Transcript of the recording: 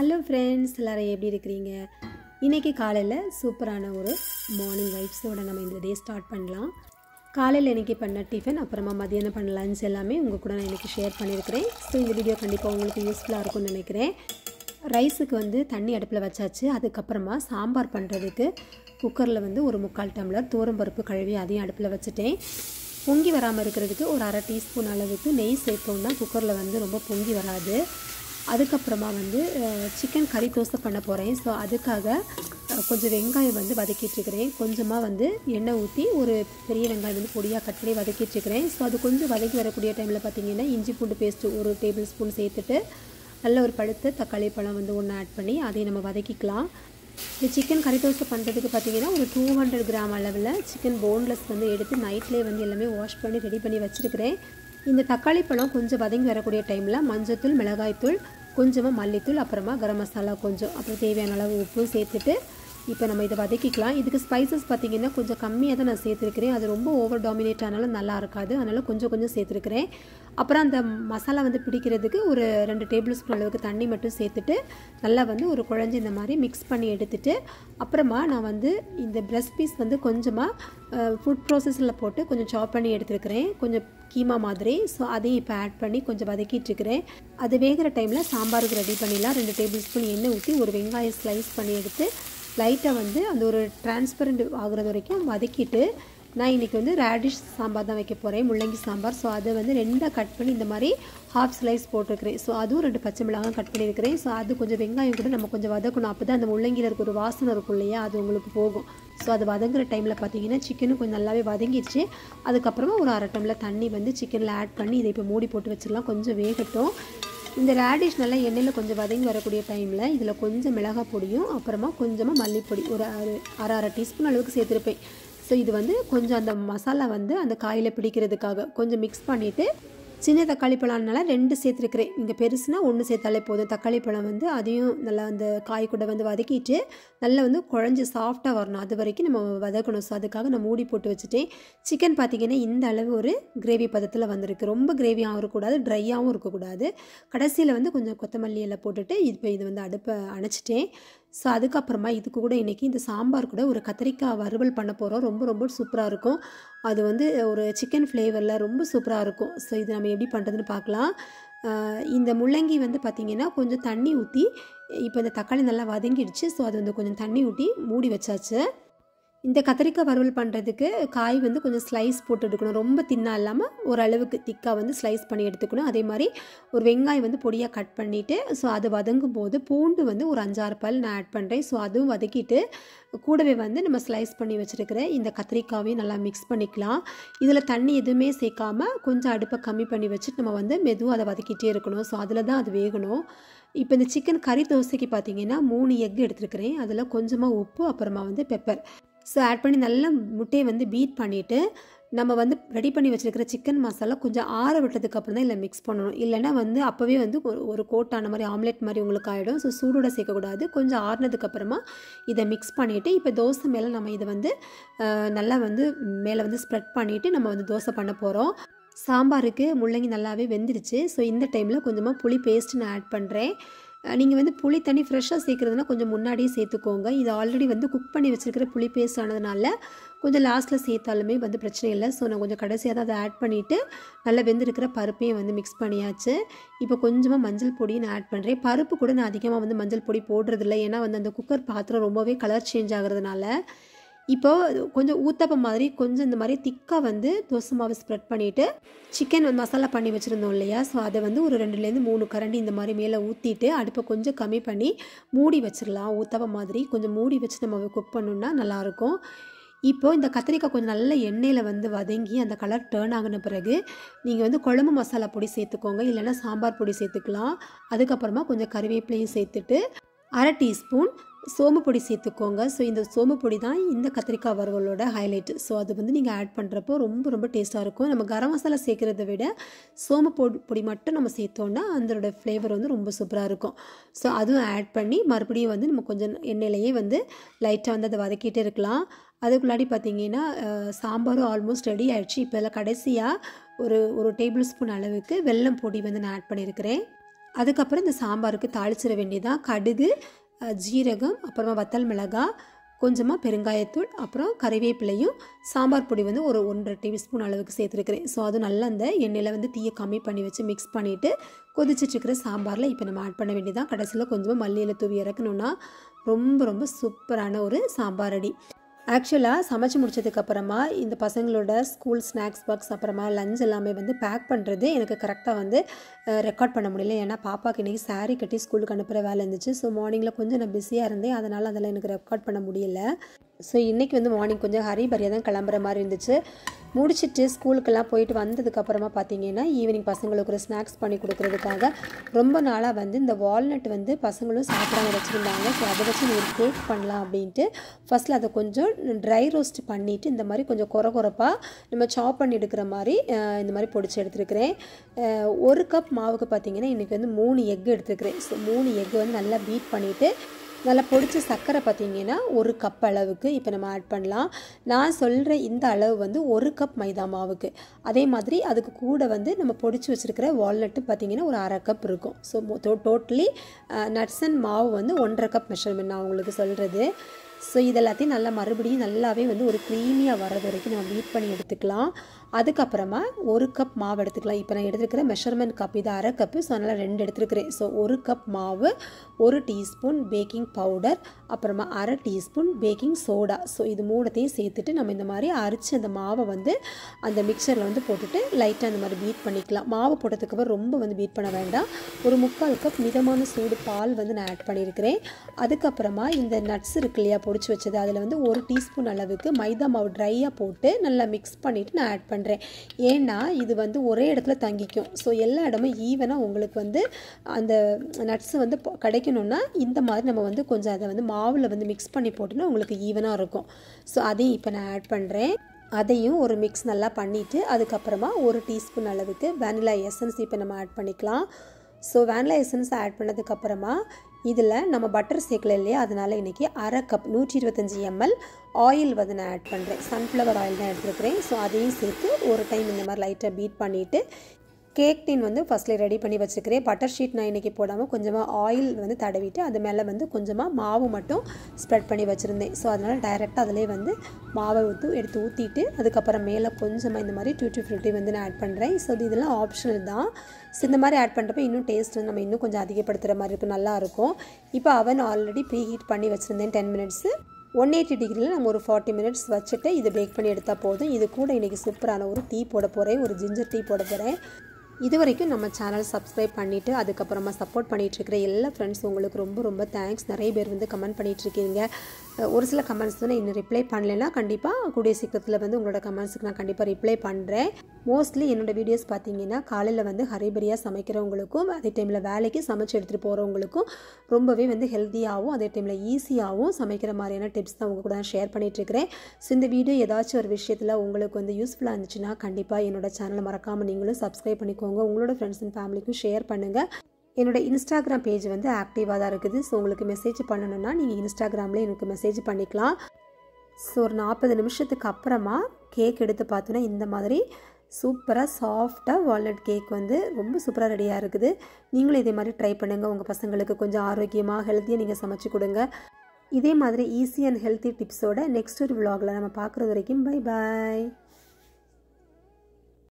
hello friends எல்லோரும் எப்படி இருக்கிறீங்க இன்றைக்கி காலையில் சூப்பரான ஒரு மார்னிங் வைப்ஸோட நம்ம இந்த டே ஸ்டார்ட் பண்ணலாம் காலையில் இன்றைக்கி பண்ண டிஃபன் அப்புறமா மதியானம் பண்ண லஞ்ச் எல்லாமே உங்கள் கூட நான் இன்றைக்கி ஷேர் பண்ணியிருக்கிறேன் ஸோ இந்த வீடியோ கண்டிப்பாக உங்களுக்கு யூஸ்ஃபுல்லாக இருக்கும்னு நினைக்கிறேன் ரைஸுக்கு வந்து தண்ணி அடுப்பில் வச்சாச்சு அதுக்கப்புறமா சாம்பார் பண்ணுறதுக்கு குக்கரில் வந்து ஒரு முக்கால் டம்ளர் பருப்பு கழுவி அதையும் அடுப்பில் வச்சுட்டேன் பொங்கி வராமல் இருக்கிறதுக்கு ஒரு அரை டீஸ்பூன் அளவுக்கு நெய் சேர்த்தோம்னா குக்கரில் வந்து ரொம்ப பொங்கி வராது அதுக்கப்புறமா வந்து சிக்கன் கறி தோசை பண்ண போகிறேன் ஸோ அதுக்காக கொஞ்சம் வெங்காயம் வந்து வதக்கிட்டுருக்கிறேன் கொஞ்சமாக வந்து எண்ணெய் ஊற்றி ஒரு பெரிய வெங்காயம் வந்து பொடியாக கட் பண்ணி வதக்கிட்டுருக்கிறேன் ஸோ அது கொஞ்சம் வதக்கி வரக்கூடிய டைமில் பார்த்திங்கன்னா இஞ்சி பூண்டு பேஸ்ட்டு ஒரு டேபிள் ஸ்பூன் சேர்த்துட்டு நல்ல ஒரு பழுத்த தக்காளி பழம் வந்து ஒன்று ஆட் பண்ணி அதை நம்ம வதக்கிக்கலாம் இந்த சிக்கன் கறி தோசை பண்ணுறதுக்கு பார்த்தீங்கன்னா ஒரு டூ ஹண்ட்ரட் கிராம் அளவில் சிக்கன் போன்லெஸ் வந்து எடுத்து நைட்லேயே வந்து எல்லாமே வாஷ் பண்ணி ரெடி பண்ணி வச்சுருக்கிறேன் இந்த தக்காளி பழம் கொஞ்சம் வதங்கி வரக்கூடிய டைமில் மஞ்சத்தூள் மிளகாய்த்தூள் கொஞ்சமாக மல்லித்தூள் அப்புறமா கரம் மசாலா கொஞ்சம் அப்புறம் தேவையான அளவு உப்பும் சேர்த்துட்டு இப்போ நம்ம இதை வதக்கிக்கலாம் இதுக்கு ஸ்பைசஸ் பார்த்திங்கன்னா கொஞ்சம் கம்மியாக தான் நான் சேர்த்துருக்கிறேன் அது ரொம்ப ஓவர் டாமினேட் ஆனாலும் நல்லா இருக்காது அதனால் கொஞ்சம் கொஞ்சம் சேர்த்துருக்கிறேன் அப்புறம் அந்த மசாலா வந்து பிடிக்கிறதுக்கு ஒரு ரெண்டு டேபிள் ஸ்பூன் அளவுக்கு தண்ணி மட்டும் சேர்த்துட்டு நல்லா வந்து ஒரு குழஞ்சி இந்த மாதிரி மிக்ஸ் பண்ணி எடுத்துட்டு அப்புறமா நான் வந்து இந்த ப்ரெஸ் பீஸ் வந்து கொஞ்சமாக ஃபுட் ப்ராசஸில் போட்டு கொஞ்சம் சாப் பண்ணி எடுத்துருக்கிறேன் கொஞ்சம் கீமா மாதிரி ஸோ அதையும் இப்போ ஆட் பண்ணி கொஞ்சம் வதக்கிட்டுருக்கிறேன் அது வேகிற டைமில் சாம்பாருக்கு ரெடி பண்ணிடலாம் ரெண்டு டேபிள் ஸ்பூன் எண்ணெய் ஊற்றி ஒரு வெங்காயம் ஸ்லைஸ் பண்ணி எடுத்து லைட்டாக வந்து அந்த ஒரு டிரான்ஸ்பரண்ட் ஆகுறது வரைக்கும் வதக்கிட்டு நான் இன்றைக்கி வந்து ரேடிஷ் சாம்பார் தான் வைக்க போகிறேன் முள்ளங்கி சாம்பார் ஸோ அதை வந்து ரெண்டாக கட் பண்ணி இந்த மாதிரி ஹாஃப் ஸ்லைஸ் போட்டிருக்கிறேன் ஸோ அதுவும் ரெண்டு பச்சை மிளகாய் கட் பண்ணியிருக்கிறேன் ஸோ அது கொஞ்சம் வெங்காயம் கூட நம்ம கொஞ்சம் வதக்கணும் அப்போ தான் அந்த முள்ளங்கியில் இருக்க ஒரு வாசனை இருக்கும் இல்லையா அது உங்களுக்கு போகும் ஸோ அது வதங்குற டைமில் பார்த்தீங்கன்னா சிக்கனும் கொஞ்சம் நல்லாவே வதங்கிடுச்சு அதுக்கப்புறமா ஒரு அரை டம்ளர் தண்ணி வந்து சிக்கனில் ஆட் பண்ணி இதை இப்போ மூடி போட்டு வச்சிடலாம் கொஞ்சம் வேகட்டும் இந்த ரேடிஷ் நல்லா எண்ணெயில் கொஞ்சம் வதங்கி வரக்கூடிய டைமில் இதில் கொஞ்சம் மிளகாய் பொடியும் அப்புறமா கொஞ்சமாக மல்லிப்பொடி ஒரு அரை அரை அரை டீஸ்பூன் அளவுக்கு சேர்த்துருப்பேன் ஸோ இது வந்து கொஞ்சம் அந்த மசாலா வந்து அந்த காயில் பிடிக்கிறதுக்காக கொஞ்சம் மிக்ஸ் பண்ணிவிட்டு சின்ன தக்காளி பழம்னால ரெண்டு சேர்த்துருக்குறேன் இங்கே பெருசுனா ஒன்று சேர்த்தாலே போதும் தக்காளி பழம் வந்து அதையும் நல்லா அந்த காய் கூட வந்து வதக்கிட்டு நல்லா வந்து குழஞ்சி சாஃப்டாக வரணும் அது வரைக்கும் நம்ம வதக்கணும் ஸோ அதுக்காக நான் மூடி போட்டு வச்சுட்டேன் சிக்கன் பார்த்திங்கன்னா இந்த அளவு ஒரு கிரேவி பதத்தில் வந்திருக்கு ரொம்ப கிரேவியாகவும் இருக்கக்கூடாது ட்ரையாகவும் இருக்கக்கூடாது கடைசியில் வந்து கொஞ்சம் கொத்தமல்லி எல்லாம் போட்டுட்டு இப்போ இது வந்து அடுப்பை அணைச்சிட்டேன் ஸோ அதுக்கப்புறமா இதுக்கு கூட இன்றைக்கி இந்த சாம்பார் கூட ஒரு கத்திரிக்காய் வறுவல் பண்ண போகிறோம் ரொம்ப ரொம்ப சூப்பராக இருக்கும் அது வந்து ஒரு சிக்கன் ஃப்ளேவரில் ரொம்ப சூப்பராக இருக்கும் ஸோ இது நம்ம எப்படி பண்ணுறதுன்னு பார்க்கலாம் இந்த முள்ளங்கி வந்து பார்த்திங்கன்னா கொஞ்சம் தண்ணி ஊற்றி இப்போ இந்த தக்காளி நல்லா வதங்கிடுச்சு ஸோ அது வந்து கொஞ்சம் தண்ணி ஊற்றி மூடி வச்சாச்சு இந்த கத்திரிக்காய் வறுவல் பண்ணுறதுக்கு காய் வந்து கொஞ்சம் ஸ்லைஸ் போட்டு எடுக்கணும் ரொம்ப தின்னாக இல்லாமல் ஓரளவுக்கு திக்காக வந்து ஸ்லைஸ் பண்ணி எடுத்துக்கணும் அதே மாதிரி ஒரு வெங்காயம் வந்து பொடியாக கட் பண்ணிவிட்டு ஸோ அது வதங்கும் போது பூண்டு வந்து ஒரு அஞ்சாறு பல் நான் ஆட் பண்ணுறேன் ஸோ அதுவும் வதக்கிட்டு கூடவே வந்து நம்ம ஸ்லைஸ் பண்ணி வச்சுருக்கிற இந்த கத்திரிக்காவையும் நல்லா மிக்ஸ் பண்ணிக்கலாம் இதில் தண்ணி எதுவுமே சேர்க்காமல் கொஞ்சம் அடுப்பை கம்மி பண்ணி வச்சுட்டு நம்ம வந்து மெதுவாக அதை வதக்கிட்டே இருக்கணும் ஸோ அதில் தான் அது வேகணும் இப்போ இந்த சிக்கன் கறி தோசைக்கு பார்த்தீங்கன்னா மூணு எக் எடுத்துருக்கிறேன் அதில் கொஞ்சமாக உப்பு அப்புறமா வந்து பெப்பர் ஸோ ஆட் பண்ணி நல்லா முட்டையை வந்து பீட் பண்ணிவிட்டு நம்ம வந்து ரெடி பண்ணி வச்சுருக்கிற சிக்கன் மசாலா கொஞ்சம் ஆற விட்டதுக்கு அப்புறம் தான் இல்லை மிக்ஸ் பண்ணணும் இல்லைனா வந்து அப்போவே வந்து ஒரு ஒரு கோட்டான மாதிரி ஆம்லெட் மாதிரி உங்களுக்கு ஆகிடும் ஸோ சூடோட சேர்க்கக்கூடாது கொஞ்சம் ஆறுனதுக்கப்புறமா இதை மிக்ஸ் பண்ணிவிட்டு இப்போ தோசை மேலே நம்ம இதை வந்து நல்லா வந்து மேலே வந்து ஸ்ப்ரெட் பண்ணிவிட்டு நம்ம வந்து தோசை பண்ண போகிறோம் சாம்பாருக்கு முள்ளங்கி நல்லாவே வெந்துருச்சு ஸோ இந்த டைமில் கொஞ்சமாக புளி பேஸ்ட்டு நான் ஆட் பண்ணுறேன் நீங்கள் வந்து புளி தண்ணி ஃப்ரெஷ்ஷாக சேர்க்குறதுனா கொஞ்சம் முன்னாடியே சேர்த்துக்கோங்க இது ஆல்ரெடி வந்து குக் பண்ணி வச்சுருக்கிற புளி பேஸ்ட் ஆனதுனால கொஞ்சம் லாஸ்ட்டில் சேர்த்தாலுமே வந்து பிரச்சனை இல்லை ஸோ நான் கொஞ்சம் கடைசியாக தான் அதை ஆட் பண்ணிவிட்டு நல்லா வெந்திருக்கிற பருப்பையும் வந்து மிக்ஸ் பண்ணியாச்சு இப்போ கொஞ்சமாக மஞ்சள் பொடியும் நான் ஆட் பண்ணுறேன் பருப்பு கூட நான் அதிகமாக வந்து மஞ்சள் பொடி போடுறதில்ல ஏன்னா வந்து அந்த குக்கர் பாத்திரம் ரொம்பவே கலர் சேஞ்ச் ஆகிறதுனால இப்போது கொஞ்சம் ஊத்தப்பம் மாதிரி கொஞ்சம் இந்த மாதிரி திக்காக வந்து தோசை மாவு ஸ்ப்ரெட் பண்ணிவிட்டு சிக்கன் மசாலா பண்ணி வச்சுருந்தோம் இல்லையா ஸோ அதை வந்து ஒரு ரெண்டுலேருந்து மூணு கரண்டி இந்த மாதிரி மேலே ஊற்றிட்டு அடுப்பை கொஞ்சம் கம்மி பண்ணி மூடி வச்சிடலாம் ஊத்தப்பம் மாதிரி கொஞ்சம் மூடி வச்சு நம்ம குக் பண்ணோம்னா நல்லாயிருக்கும் இப்போது இந்த கத்திரிக்காய் கொஞ்சம் நல்ல எண்ணெயில் வந்து வதங்கி அந்த கலர் டேர்ன் ஆகின பிறகு நீங்கள் வந்து குழம்பு மசாலா பொடி சேர்த்துக்கோங்க இல்லைன்னா சாம்பார் பொடி சேர்த்துக்கலாம் அதுக்கப்புறமா கொஞ்சம் கருவேப்பிலையும் சேர்த்துட்டு அரை டீஸ்பூன் சோம்பு பொடி சேர்த்துக்கோங்க ஸோ இந்த சோம்பு பொடி தான் இந்த கத்திரிக்காய் வறுவலோட ஹைலைட்டு ஸோ அது வந்து நீங்கள் ஆட் பண்ணுறப்போ ரொம்ப ரொம்ப டேஸ்ட்டாக இருக்கும் நம்ம கரம் மசாலா சேர்க்குறத விட சோம்பு பொடி பொடி மட்டும் நம்ம சேர்த்தோன்னா அதனோட ஃப்ளேவர் வந்து ரொம்ப சூப்பராக இருக்கும் ஸோ அதுவும் ஆட் பண்ணி மறுபடியும் வந்து நம்ம கொஞ்சம் எண்ணெயிலேயே வந்து லைட்டாக வந்து அதை வதக்கிட்டே இருக்கலாம் அதுக்குள்ளாடி பார்த்தீங்கன்னா சாம்பாரும் ஆல்மோஸ்ட் ரெடி ஆகிடுச்சு இப்போ கடைசியாக ஒரு ஒரு டேபிள் ஸ்பூன் அளவுக்கு வெல்லம் பொடி வந்து நான் ஆட் பண்ணியிருக்கிறேன் அதுக்கப்புறம் இந்த சாம்பாருக்கு தாளிச்சிட வேண்டியதான் கடுகு ஜீரகம் அப்புறமா வத்தல் மிளகாய் கொஞ்சமாக பெருங்காயத்தூள் அப்புறம் கறிவேப்பிலையும் சாம்பார் பொடி வந்து ஒரு ஒன்றரை டேபிள்ஸ்பூன் அளவுக்கு சேர்த்துருக்குறேன் ஸோ அது நல்லா அந்த எண்ணெயில் வந்து தீயை கம்மி பண்ணி வச்சு மிக்ஸ் பண்ணிவிட்டு கொதிச்சிட்ருக்கிற சாம்பாரில் இப்போ நம்ம ஆட் பண்ண வேண்டியதான் கடைசியில் கொஞ்சமாக மல்லியில் தூவி இறக்கணுன்னா ரொம்ப ரொம்ப சூப்பரான ஒரு சாம்பார் அடி ஆக்சுவலாக சமைச்சு முடிச்சதுக்கப்புறமா இந்த பசங்களோட ஸ்கூல் ஸ்நாக்ஸ் பாக்ஸ் அப்புறமா லஞ்ச் எல்லாமே வந்து பேக் பண்ணுறது எனக்கு கரெக்டாக வந்து ரெக்கார்ட் பண்ண முடியல ஏன்னா பாப்பாவுக்கு இன்றைக்கி சாரீ கட்டி ஸ்கூலுக்கு அனுப்புகிற வேலை இருந்துச்சு ஸோ மார்னிங்கில் கொஞ்சம் நான் பிஸியாக இருந்தேன் அதனால் அதில் எனக்கு ரெக்கார்ட் பண்ண முடியல ஸோ இன்றைக்கி வந்து மார்னிங் கொஞ்சம் ஹரிபரியாக தான் கிளம்புற மாதிரி இருந்துச்சு முடிச்சுட்டு ஸ்கூலுக்கெல்லாம் போயிட்டு வந்ததுக்கப்புறமா பார்த்தீங்கன்னா ஈவினிங் பசங்களுக்கு ஒரு ஸ்நாக்ஸ் பண்ணி கொடுக்குறதுக்காக ரொம்ப நாளாக வந்து இந்த வால்நட் வந்து பசங்களும் சாப்பிடாமல் வச்சுருந்தாங்க ஸோ அதை வச்சு ஒரு கேக் பண்ணலாம் அப்படின்ட்டு ஃபஸ்ட்டில் அதை கொஞ்சம் ட்ரை ரோஸ்ட் பண்ணிவிட்டு இந்த மாதிரி கொஞ்சம் குறை குறப்பாக நம்ம சாப் பண்ணி எடுக்கிற மாதிரி இந்த மாதிரி பொடிச்சு எடுத்துருக்கிறேன் ஒரு கப் மாவுக்கு பார்த்தீங்கன்னா இன்றைக்கி வந்து மூணு எக் எடுத்துருக்கிறேன் ஸோ மூணு எக் வந்து நல்லா பீட் பண்ணிவிட்டு நல்லா பொடிச்ச சர்க்கரை பார்த்திங்கன்னா ஒரு கப் அளவுக்கு இப்போ நம்ம ஆட் பண்ணலாம் நான் சொல்கிற இந்த அளவு வந்து ஒரு கப் மைதா மாவுக்கு அதே மாதிரி அதுக்கு கூட வந்து நம்ம பொடிச்சு வச்சுருக்கிற வால்நட்டு பார்த்திங்கன்னா ஒரு அரை கப் இருக்கும் ஸோ டோட்டலி நட்ஸ் அண்ட் மாவு வந்து ஒன்றரை கப் மெஷர்மெண்ட் நான் உங்களுக்கு சொல்கிறது ஸோ இதெல்லாத்தையும் நல்லா மறுபடியும் நல்லாவே வந்து ஒரு க்ரீமியாக வர்றது வரைக்கும் நம்ம பீட் பண்ணி எடுத்துக்கலாம் அதுக்கப்புறமா ஒரு கப் மாவு எடுத்துக்கலாம் இப்போ நான் எடுத்துருக்கிறேன் மெஷர்மெண்ட் கப் இது அரை கப்பு ஸோ அதனால் ரெண்டு எடுத்துருக்கிறேன் ஸோ ஒரு கப் மாவு ஒரு டீஸ்பூன் பேக்கிங் பவுடர் அப்புறமா அரை டீஸ்பூன் பேக்கிங் சோடா ஸோ இது மூணுத்தையும் சேர்த்துட்டு நம்ம இந்த மாதிரி அரைச்சி அந்த மாவை வந்து அந்த மிக்சரில் வந்து போட்டுட்டு லைட்டாக அந்த மாதிரி பீட் பண்ணிக்கலாம் மாவு போட்டதுக்கப்புறம் ரொம்ப வந்து பீட் பண்ண வேண்டாம் ஒரு முக்கால் கப் மிதமான சூடு பால் வந்து நான் ஆட் பண்ணியிருக்கிறேன் அதுக்கப்புறமா இந்த நட்ஸ் இருக்கு இல்லையா பொடிச்சு வச்சது அதில் வந்து ஒரு டீஸ்பூன் அளவுக்கு மைதா மாவு ட்ரையாக போட்டு நல்லா மிக்ஸ் பண்ணிவிட்டு நான் ஆட் பண்ணி பண்ணுறேன் ஏன்னா இது வந்து ஒரே இடத்துல தங்கிக்கும் ஸோ எல்லா இடமும் ஈவனாக உங்களுக்கு வந்து அந்த நட்ஸு வந்து கிடைக்கணும்னா இந்த மாதிரி நம்ம வந்து கொஞ்சம் அதை வந்து மாவில் வந்து மிக்ஸ் பண்ணி போட்டுன்னா உங்களுக்கு ஈவனாக இருக்கும் ஸோ அதையும் இப்போ நான் ஆட் பண்ணுறேன் அதையும் ஒரு மிக்ஸ் நல்லா பண்ணிவிட்டு அதுக்கப்புறமா ஒரு டீஸ்பூன் அளவுக்கு வேனிலா எசன்ஸ் இப்போ நம்ம ஆட் பண்ணிக்கலாம் ஸோ வேனிலா எசன்ஸ் ஆட் பண்ணதுக்கப்புறமா இதில் நம்ம பட்டர் சேர்க்கல இல்லையா அதனால் இன்றைக்கி அரை கப் நூற்றி இருபத்தஞ்சி எம்எல் ஆயில் வந்து நான் ஆட் பண்ணுறேன் சன்ஃப்ளவர் ஆயில் தான் எடுத்துருக்கிறேன் ஸோ அதையும் சேர்த்து ஒரு டைம் இந்த மாதிரி லைட்டாக பீட் பண்ணிவிட்டு கேக் டின் வந்து ஃபஸ்ட்டில் ரெடி பண்ணி வச்சுக்கிறேன் பட்டர் ஷீட் நான் இன்றைக்கி போடாமல் கொஞ்சமாக ஆயில் வந்து தடவிட்டு அது மேலே வந்து கொஞ்சமாக மாவு மட்டும் ஸ்ப்ரெட் பண்ணி வச்சுருந்தேன் ஸோ அதனால் டைரெக்டாக அதிலே வந்து மாவை ஊற்று எடுத்து ஊற்றிட்டு அதுக்கப்புறம் மேலே கொஞ்சமாக இந்த மாதிரி டூ டூ ஃபிஃப்டி வந்து நான் ஆட் பண்ணுறேன் ஸோ இதெல்லாம் ஆப்ஷனல் தான் ஸோ இந்த மாதிரி ஆட் பண்ணுறப்ப இன்னும் டேஸ்ட் வந்து நம்ம இன்னும் கொஞ்சம் அதிகப்படுத்துகிற மாதிரி இருக்கும் நல்லாயிருக்கும் இப்போ அவன் ஆல்ரெடி ப்ரீ ஹீட் பண்ணி வச்சுருந்தேன் டென் மினிட்ஸு ஒன் எயிட்டி டிகிரியில் நம்ம ஒரு ஃபார்ட்டி மினிட்ஸ் வச்சுட்டு இது பேக் பண்ணி எடுத்தால் போதும் இது கூட இன்றைக்கி சூப்பரான ஒரு டீ போட போகிறேன் ஒரு ஜிஞ்சர் டீ போட போகிறேன் இது வரைக்கும் நம்ம சேனல் சப்ஸ்கிரைப் பண்ணிவிட்டு அதுக்கப்புறமா சப்போர்ட் பண்ணிகிட்ருக்கிற எல்லா ஃப்ரெண்ட்ஸ் உங்களுக்கு ரொம்ப ரொம்ப தேங்க்ஸ் நிறைய பேர் வந்து கமெண்ட் பண்ணிகிட்ருக்கீங்க ஒரு சில கமெண்ட்ஸ் தான் இன்னும் ரிப்ளை பண்ணலன்னா கண்டிப்பாக கூடிய சீக்கிரத்தில் வந்து உங்களோட கமெண்ட்ஸுக்கு நான் கண்டிப்பாக ரிப்ளை பண்ணுறேன் மோஸ்ட்லி என்னோடய வீடியோஸ் பார்த்தீங்கன்னா காலையில் வந்து ஹரிபரியாக சமைக்கிறவங்களுக்கும் அதே டைமில் வேலைக்கு சமைச்சு எடுத்துகிட்டு போகிறவங்களுக்கும் ரொம்பவே வந்து ஹெல்த்தியாகவும் அதே டைமில் ஈஸியாகவும் சமைக்கிற மாதிரியான டிப்ஸ் தான் உங்கள் கூட ஷேர் பண்ணிகிட்ருக்கிறேன் ஸோ இந்த வீடியோ ஏதாச்சும் ஒரு விஷயத்தில் உங்களுக்கு வந்து யூஸ்ஃபுல்லாக இருந்துச்சுன்னா கண்டிப்பாக என்னோடய சேனலை மறக்காமல் நீங்களும் சப்ஸ்கிரைப் பண்ணிக்கோங்க உங்களோட ஃப்ரெண்ட்ஸ் அண்ட் ஃபேமிலிக்கும் ஷேர் பண்ணுங்கள் என்னோடய இன்ஸ்டாகிராம் பேஜ் வந்து ஆக்டிவாக தான் இருக்குது ஸோ உங்களுக்கு மெசேஜ் பண்ணணுன்னா நீங்கள் இன்ஸ்டாகிராமில் எனக்கு மெசேஜ் பண்ணிக்கலாம் ஸோ ஒரு நாற்பது நிமிஷத்துக்கு அப்புறமா கேக் எடுத்து பார்த்தோன்னா இந்த மாதிரி சூப்பராக சாஃப்டாக வால்நட் கேக் வந்து ரொம்ப சூப்பராக ரெடியாக இருக்குது நீங்களும் இதே மாதிரி ட்ரை பண்ணுங்கள் உங்கள் பசங்களுக்கு கொஞ்சம் ஆரோக்கியமாக ஹெல்த்தியாக நீங்கள் சமைச்சு கொடுங்க இதே மாதிரி ஈஸி அண்ட் ஹெல்த்தி டிப்ஸோட நெக்ஸ்ட் ஒரு விலாகில் நம்ம பார்க்குறது வரைக்கும் பை பாய்